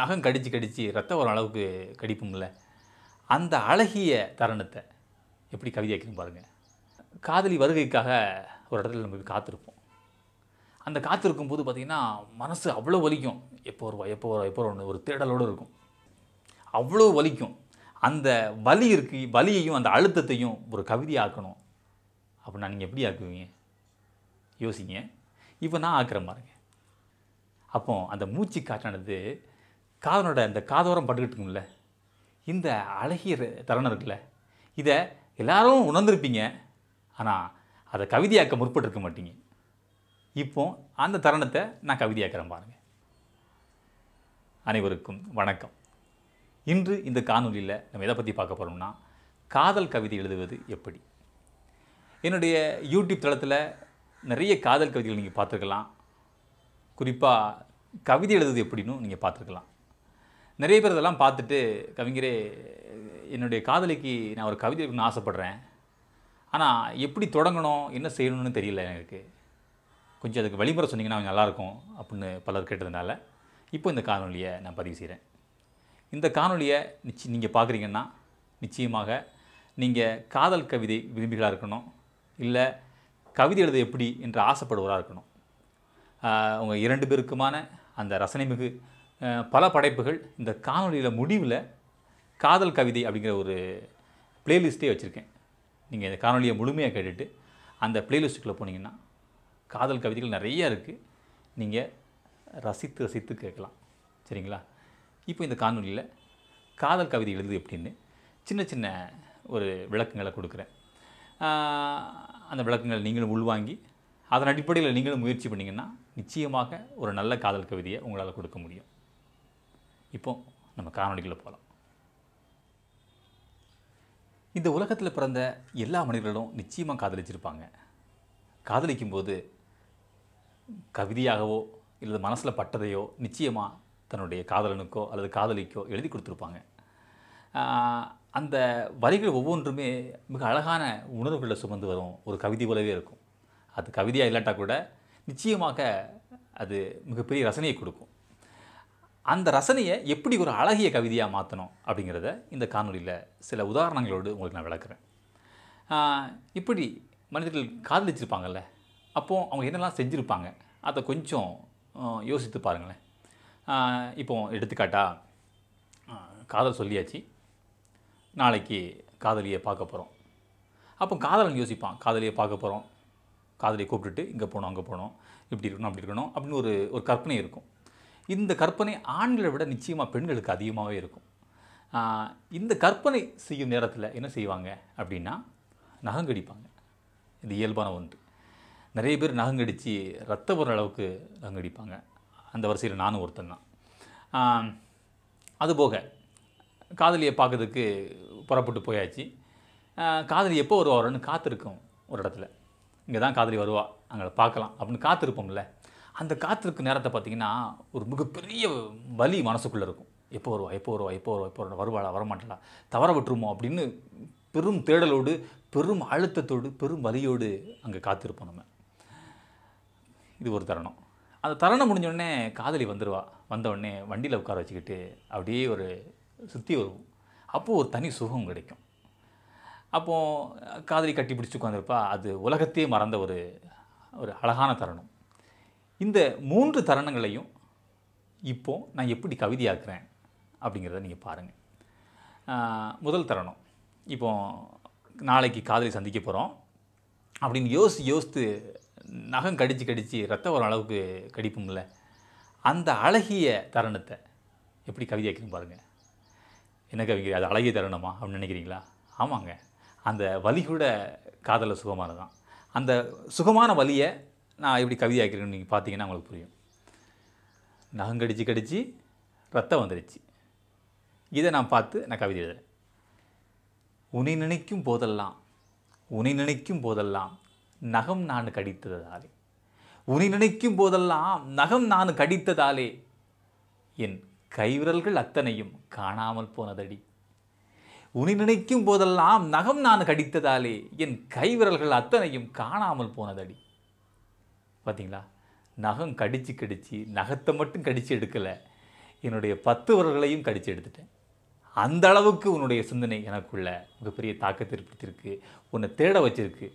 நகம் கடித்து கடித்து ரத்தம் வரும் அளவுக்கு கடிப்புங்கள அந்த அழகிய தருணத்தை எப்படி கவிதையாக்கணும் பாருங்கள் காதலி வருகைக்காக ஒரு இடத்துல நம்ம காத்திருப்போம் அந்த காத்திருக்கும் போது பார்த்திங்கன்னா மனசு அவ்வளோ வலிக்கும் எப்போ வருவா எப்போ வருவா எப்போ வருவோம் ஒரு தேடலோடு இருக்கும் அவ்வளோ வலிக்கும் அந்த வலி இருக்கு வலியையும் அந்த அழுத்தத்தையும் ஒரு ஆக்கணும் அப்படின்னா நீங்கள் எப்படி ஆக்குவீங்க யோசிங்க இப்போ நான் ஆக்குற மாதிரிங்க அப்போ அந்த மூச்சு காற்றானது காதனோட இந்த காதோரம் பட்டுக்கிட்டுங்கள இந்த அழகிய தருணம் இருக்குல்ல இதை எல்லாரும் உணர்ந்திருப்பீங்க ஆனால் அதை கவிதையாக்க முற்பட்டிருக்க மாட்டீங்க இப்போ அந்த தருணத்தை நான் கவிதையாக்கிறேன் பாருங்கள் அனைவருக்கும் வணக்கம் இன்று இந்த காணொலியில் நம்ம எதை பற்றி பார்க்க போகிறோம்னா காதல் கவிதை எழுதுவது எப்படி என்னுடைய யூடியூப் தளத்தில் நிறைய காதல் கவிதைகள் நீங்கள் பார்த்துருக்கலாம் குறிப்பாக கவிதை எழுதுவது எப்படின்னு நீங்கள் பார்த்துருக்கலாம் நிறைய பேர் இதெல்லாம் பார்த்துட்டு கவிஞரே என்னுடைய காதலிக்கு நான் ஒரு கவிதை இருக்கணும்னு ஆசைப்பட்றேன் ஆனால் எப்படி தொடங்கணும் என்ன செய்யணும்னு தெரியல எனக்கு கொஞ்சம் அதுக்கு வழிமுறை சொன்னிங்கன்னா அவங்க நல்லாயிருக்கும் அப்படின்னு பலர் கேட்டதுனால இப்போ இந்த காணொலியை நான் பதிவு செய்கிறேன் இந்த காணொலியை நிச்சயம் நீங்கள் பார்க்குறீங்கன்னா நிச்சயமாக நீங்கள் காதல் கவிதை விரும்பிகளாக இருக்கணும் இல்லை கவிதை எழுத எப்படி என்று ஆசைப்படுவராக இருக்கணும் உங்கள் இரண்டு பேருக்குமான அந்த ரசனைமிகு பல படைப்புகள் இந்த காணொலியில் முடிவில் காதல் கவிதை அப்படிங்கிற ஒரு ப்ளேலிஸ்ட்டே வச்சுருக்கேன் நீங்கள் இந்த காணொலியை முழுமையாக கேட்டுட்டு அந்த ப்ளேலிஸ்ட்டுக்குள்ளே போனீங்கன்னா காதல் கவிதைகள் நிறையா இருக்குது நீங்கள் ரசித்து ரசித்து கேட்கலாம் சரிங்களா இப்போ இந்த காணொலியில் காதல் கவிதை எழுது எப்படின்னு சின்ன சின்ன ஒரு விளக்கங்களை கொடுக்குறேன் அந்த விளக்கங்களை நீங்களும் உள்வாங்கி அதன் அடிப்படையில் நீங்களும் முயற்சி பண்ணிங்கன்னா நிச்சயமாக ஒரு நல்ல காதல் கவிதையை உங்களால் கொடுக்க முடியும் இப்போ நம்ம காணொலிகளை போகலாம் இந்த உலகத்தில் பிறந்த எல்லா மனிதர்களும் நிச்சயமாக காதலிச்சிருப்பாங்க காதலிக்கும்போது கவிதையாகவோ இல்லை மனசில் பட்டதையோ நிச்சயமாக தன்னுடைய காதலனுக்கோ அல்லது காதலிக்கோ எழுதி கொடுத்துருப்பாங்க அந்த வரிகள் ஒவ்வொன்றுமே மிக அழகான உணர்வுகளை சுமந்து வரும் ஒரு கவிதை போலவே இருக்கும் அது கவிதையாக இல்லாட்டால் கூட நிச்சயமாக அது மிகப்பெரிய ரசனையை கொடுக்கும் அந்த ரசனையை எப்படி ஒரு அழகிய கவிதையாக மாற்றணும் அப்படிங்கிறத இந்த காணொலியில் சில உதாரணங்களோடு உங்களுக்கு நான் விளக்குறேன் இப்படி மனிதர்கள் காதலிச்சிருப்பாங்கல்ல அப்போது அவங்க என்னெல்லாம் செஞ்சுருப்பாங்க அதை கொஞ்சம் யோசித்து பாருங்களேன் இப்போ எடுத்துக்காட்டாக காதல் சொல்லியாச்சு நாளைக்கு காதலியை பார்க்க போகிறோம் அப்போ காதலன் யோசிப்பான் காதலியை பார்க்க போகிறோம் காதலியை கூப்பிட்டுட்டு இங்கே போகணும் அங்கே போகணும் இப்படி இருக்கணும் அப்படி இருக்கணும் அப்படின்னு ஒரு ஒரு கற்பனை இருக்கும் இந்த கற்பனை ஆண்களை விட நிச்சயமாக பெண்களுக்கு அதிகமாகவே இருக்கும் இந்த கற்பனை செய்யும் நேரத்தில் என்ன செய்வாங்க அப்படின்னா நகங்கடிப்பாங்க இது இயல்பான ஒன்று நிறைய பேர் நகங்கடித்து ரத்த வர அளவுக்கு நகங்கடிப்பாங்க அந்த வரிசையில் நானும் ஒருத்தன் தான் அதுபோக காதலியை பார்க்கறதுக்கு புறப்பட்டு போயாச்சு காதலி எப்போ வருவா வரும்னு காத்திருக்கும் ஒரு இடத்துல இங்கே தான் காதலி வருவா அங்கே பார்க்கலாம் அப்படின்னு காத்திருப்போம்ல அந்த காத்திருக்கு நேரத்தை பார்த்திங்கன்னா ஒரு மிகப்பெரிய வலி மனசுக்குள்ளே இருக்கும் எப்போ வருவா எப்போ வருவா எப்போ வருவா எப்போ வருவா வருவாளா வரமாட்டாளா தவற விட்டுருமோ அப்படின்னு பெரும் தேடலோடு பெரும் அழுத்தத்தோடு பெரும் வலியோடு அங்கே காத்திருப்போம் நம்ம இது ஒரு தருணம் அந்த தருணம் முடிஞ்சோடனே காதலி வந்துடுவா வந்தவுடனே வண்டியில் உட்கார வச்சுக்கிட்டு அப்படியே ஒரு சுற்றி வருவோம் அப்போது ஒரு தனி சுகம் கிடைக்கும் அப்போது காதலி கட்டி பிடிச்சி உட்காந்துருப்பா அது உலகத்தையே மறந்த ஒரு ஒரு அழகான தருணம் இந்த மூன்று தருணங்களையும் இப்போது நான் எப்படி கவிதையாக்குறேன் அப்படிங்கிறத நீங்கள் பாருங்கள் முதல் தருணம் இப்போ நாளைக்கு காதலி சந்திக்க போகிறோம் அப்படின்னு யோசித்து யோசித்து நகம் கடித்து கடித்து ரத்த வரும் அளவுக்கு கடிப்போம்ல அந்த அழகிய தருணத்தை எப்படி கவிதையாக்கணும் பாருங்கள் என்ன கவிங்க அது அழகிய தருணமா அப்படின்னு நினைக்கிறீங்களா ஆமாங்க அந்த வலி கூட காதலை சுகமானது தான் அந்த சுகமான வலியை நான் எப்படி கவிதையாக்கிறேன்னு நீங்கள் பார்த்தீங்கன்னா உங்களுக்கு புரியும் நகம் கடிச்சு ரத்தம் வந்துடுச்சு இதை நான் பார்த்து நான் கவிதை எழுதுறேன் உனை நினைக்கும் போதெல்லாம் உனை நினைக்கும் போதெல்லாம் நகம் நான் கடித்ததாலே உனை நினைக்கும் போதெல்லாம் நகம் நான் கடித்ததாலே என் கைவிரல்கள் அத்தனையும் காணாமல் போனதடி உனி நினைக்கும் போதெல்லாம் நகம் நான் கடித்ததாலே என் கைவிரல்கள் அத்தனையும் காணாமல் போனதடி பார்த்தீங்களா நகம் கடித்து கடித்து நகத்தை மட்டும் கடித்து எடுக்கலை என்னுடைய பத்து விரல்களையும் கடித்து எடுத்துட்டேன் அந்த அளவுக்கு உன்னுடைய சிந்தனை எனக்குள்ள மிகப்பெரிய தாக்கத்தை ஏற்படுத்தியிருக்கு உன்னை தேட வச்சிருக்கு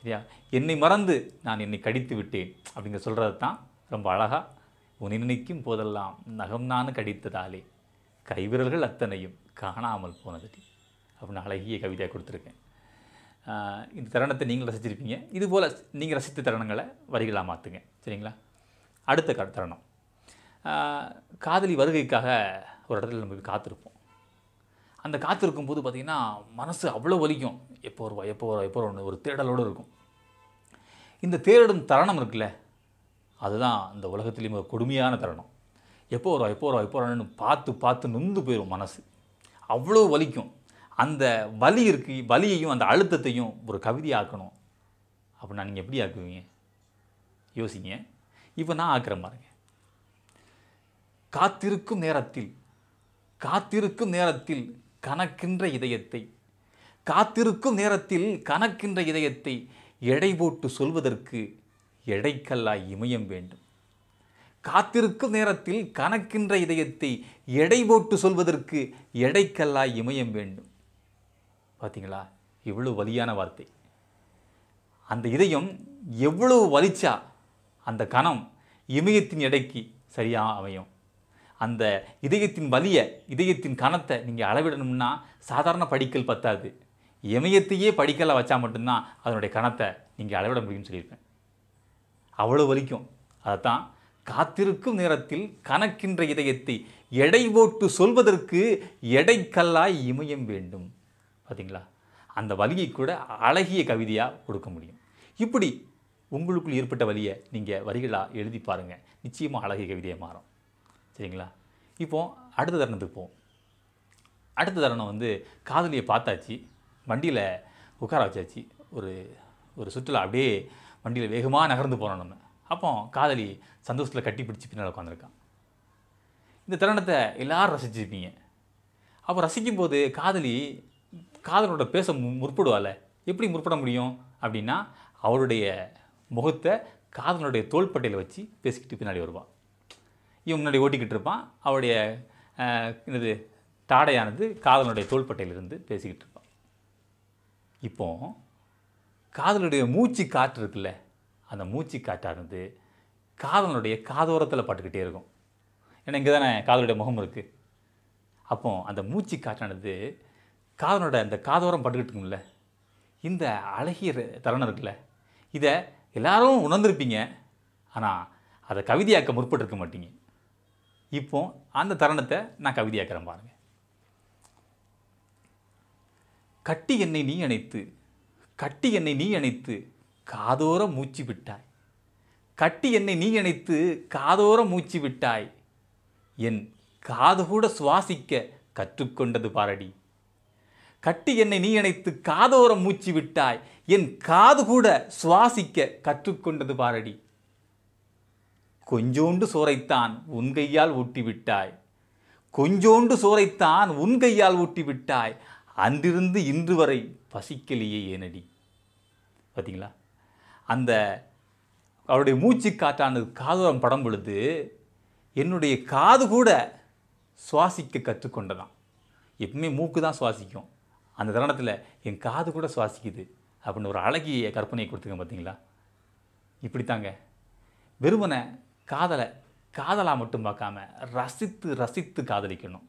சரியா என்னை மறந்து நான் என்னை கடித்து விட்டேன் அப்படிங்க சொல்கிறது தான் ரொம்ப அழகாக உன்னை நினைக்கும் போதெல்லாம் நகம் நான் கடித்ததாலே கைவிரல்கள் அத்தனையும் காணாமல் போனது அப்படின்னு அழகிய கவிதையாக கொடுத்துருக்கேன் இந்த தருணத்தை நீங்கள் ரசிச்சிருப்பீங்க இது போல் நீங்கள் ரசித்த தருணங்களை வரிகளாக மாற்றுங்க சரிங்களா அடுத்த க தருணம் காதலி வருகைக்காக ஒரு இடத்துல நம்ம காத்திருப்போம் அந்த காத்திருக்கும் போது பார்த்திங்கன்னா மனசு அவ்வளோ வலிக்கும் எப்போ வருவா எப்போ வருவா எப்போ ஒன்று ஒரு தேடலோடு இருக்கும் இந்த தேடும் தருணம் இருக்குல்ல அதுதான் இந்த உலகத்துலேயும் ஒரு கொடுமையான தருணம் எப்போ வருவா எப்போ வருவா எப்போ வரணும்னு பார்த்து பார்த்து நொந்து போயிடும் மனசு அவ்வளோ வலிக்கும் அந்த வலி இருக்கு வலியையும் அந்த அழுத்தத்தையும் ஒரு கவிதை ஆக்கணும் அப்படின்னா நீங்கள் எப்படி ஆக்குவீங்க யோசிங்க இப்போ நான் ஆக்குறேன் பாருங்க காத்திருக்கும் நேரத்தில் காத்திருக்கும் நேரத்தில் கணக்கின்ற இதயத்தை காத்திருக்கும் நேரத்தில் கணக்கின்ற இதயத்தை எடை போட்டு சொல்வதற்கு எடைக்கல்லாய் இமயம் வேண்டும் காத்திருக்கும் நேரத்தில் கணக்கின்ற இதயத்தை எடை போட்டு சொல்வதற்கு எடைக்கல்லாய் இமயம் வேண்டும் பார்த்தீங்களா இவ்வளோ வலியான வார்த்தை அந்த இதயம் எவ்வளோ வலிச்சா அந்த கணம் இமயத்தின் எடைக்கு சரியாக அமையும் அந்த இதயத்தின் வலியை இதயத்தின் கணத்தை நீங்கள் அளவிடணும்னா சாதாரண படிக்கல் பத்தாது இமயத்தையே படிக்கலை வச்சா மட்டும்தான் அதனுடைய கணத்தை நீங்கள் அளவிட முடியும்னு சொல்லியிருப்பேன் அவ்வளோ வலிக்கும் அதைத்தான் காத்திருக்கும் நேரத்தில் கணக்கின்ற இதயத்தை எடை போட்டு சொல்வதற்கு எடைக்கல்லாய் இமயம் வேண்டும் பார்த்தீங்களா அந்த வலியை கூட அழகிய கவிதையாக கொடுக்க முடியும் இப்படி உங்களுக்குள் ஏற்பட்ட வழியை நீங்கள் வரிகளாக எழுதி பாருங்கள் நிச்சயமாக அழகிய கவிதையாக மாறும் சரிங்களா இப்போது அடுத்த தருணத்துக்கு போவோம் அடுத்த தருணம் வந்து காதலியை பார்த்தாச்சு வண்டியில் உட்கார வச்சாச்சு ஒரு ஒரு சுற்றுலா அப்படியே வண்டியில் வேகமாக நகர்ந்து போகிறோம் நம்ம அப்போ காதலி சந்தோஷத்தில் கட்டி பிடிச்சி பின்னால் உட்காந்துருக்கான் இந்த தருணத்தை எல்லோரும் ரசிச்சிருப்பீங்க அப்போ ரசிக்கும்போது காதலி காதலோட பேச முற்படுவாள் எப்படி முற்பட முடியும் அப்படின்னா அவருடைய முகத்தை காதலனுடைய தோள்பட்டையில் வச்சு பேசிக்கிட்டு பின்னாடி வருவான் இவன் முன்னாடி ஓட்டிக்கிட்டு இருப்பான் அவருடைய என்னது தாடையானது காதலனுடைய தோள்பட்டையிலிருந்து பேசிக்கிட்டு இருப்பான் இப்போ காதலுடைய மூச்சு காற்று இருக்குல்ல அந்த மூச்சு காற்றானது காதலனுடைய காதோரத்தில் பட்டுக்கிட்டே இருக்கும் ஏன்னா இங்கே தானே காதலுடைய முகம் இருக்குது அப்போ அந்த மூச்சு காற்றானது காதனோட இந்த காதோரம் பட்டுக்கிட்டுங்கள இந்த அழகிய தருணம் இருக்குல்ல இதை எல்லாரும் உணர்ந்திருப்பீங்க ஆனால் அதை கவிதையாக்க முற்பட்டிருக்க மாட்டீங்க இப்போ அந்த தருணத்தை நான் கவிதையாக்கிறேன் பாருங்கள் கட்டி என்னை நீ அணைத்து கட்டி என்னை நீ அணைத்து காதோர மூச்சு விட்டாய் கட்டி என்னை நீ அணைத்து காதோர மூச்சு விட்டாய் என் காது கூட சுவாசிக்க கற்றுக்கொண்டது பாரடி கட்டி என்னை நீ இணைத்து காதோரம் மூச்சு விட்டாய் என் காது கூட சுவாசிக்க கற்றுக்கொண்டது பாரடி கொஞ்சோண்டு சோறைத்தான் உன் கையால் விட்டாய் கொஞ்சோண்டு சோறைத்தான் உன் கையால் விட்டாய் அன்றிருந்து இன்று வரை பசிக்கலையே ஏனடி பார்த்தீங்களா அந்த அவருடைய மூச்சு காற்றானது காதோரம் படம் பொழுது என்னுடைய காது கூட சுவாசிக்க கற்றுக்கொண்டதான் எப்பவுமே மூக்கு தான் சுவாசிக்கும் அந்த தருணத்தில் என் காது கூட சுவாசிக்குது அப்படின்னு ஒரு அழகிய கற்பனையை கொடுத்துங்க பார்த்தீங்களா இப்படி தாங்க வெறுமனை காதலை காதலாக மட்டும் பார்க்காம ரசித்து ரசித்து காதலிக்கணும்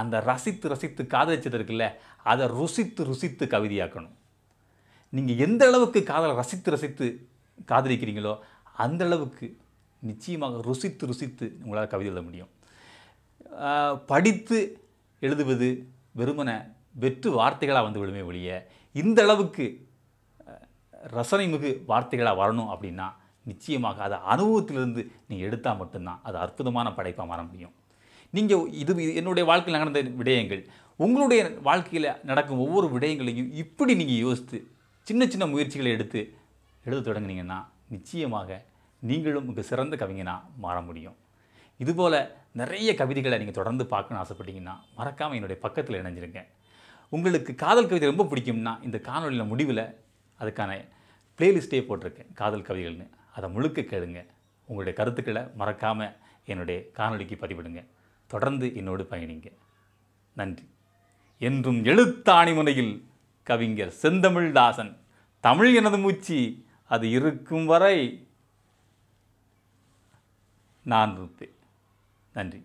அந்த ரசித்து ரசித்து காதலிச்சது இருக்குல்ல அதை ருசித்து ருசித்து கவிதையாக்கணும் நீங்கள் எந்த அளவுக்கு காதலை ரசித்து ரசித்து காதலிக்கிறீங்களோ அந்த அளவுக்கு நிச்சயமாக ருசித்து ருசித்து உங்களால் கவிதை எழுத முடியும் படித்து எழுதுவது வெறுமனை வெற்று வார்த்தைகளாக வந்து விடுமே ஒழிய இந்த அளவுக்கு ரசனை மிகு வார்த்தைகளாக வரணும் அப்படின்னா நிச்சயமாக அதை அனுபவத்திலிருந்து நீ எடுத்தால் மட்டும்தான் அது அற்புதமான படைப்பாக மாற முடியும் நீங்கள் இது என்னுடைய வாழ்க்கையில் நடந்த விடயங்கள் உங்களுடைய வாழ்க்கையில் நடக்கும் ஒவ்வொரு விடயங்களையும் இப்படி நீங்கள் யோசித்து சின்ன சின்ன முயற்சிகளை எடுத்து எழுத தொடங்கினீங்கன்னா நிச்சயமாக நீங்களும் மிக சிறந்த கவிஞனாக மாற முடியும் இதுபோல் நிறைய கவிதைகளை நீங்கள் தொடர்ந்து பார்க்கணும்னு ஆசைப்பட்டீங்கன்னா மறக்காமல் என்னுடைய பக்கத்தில் இணைஞ்சிருங்க உங்களுக்கு காதல் கவிதை ரொம்ப பிடிக்கும்னா இந்த காணொலியில் முடிவில் அதுக்கான பிளேலிஸ்ட்டே போட்டிருக்கேன் காதல் கவிதைகள்னு அதை முழுக்க கேளுங்க உங்களுடைய கருத்துக்களை மறக்காமல் என்னுடைய காணொலிக்கு பதிவிடுங்க தொடர்ந்து என்னோடு பயணிங்க நன்றி என்றும் எழுத்தாணி முனையில் கவிஞர் செந்தமிழ்தாசன் தமிழ் எனது மூச்சு அது இருக்கும் வரை நான் இருப்பேன் நன்றி